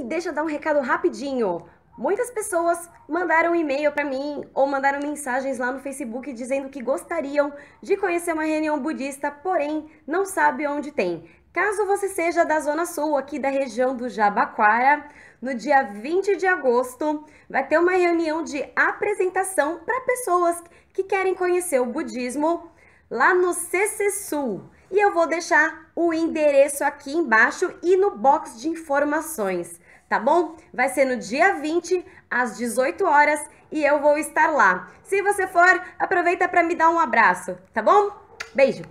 E deixa eu dar um recado rapidinho. Muitas pessoas mandaram e-mail para mim ou mandaram mensagens lá no Facebook dizendo que gostariam de conhecer uma reunião budista, porém não sabe onde tem. Caso você seja da Zona Sul, aqui da região do Jabaquara, no dia 20 de agosto vai ter uma reunião de apresentação para pessoas que querem conhecer o budismo lá no CC Sul. E eu vou deixar o endereço aqui embaixo e no box de informações tá bom? Vai ser no dia 20 às 18 horas e eu vou estar lá. Se você for, aproveita para me dar um abraço, tá bom? Beijo.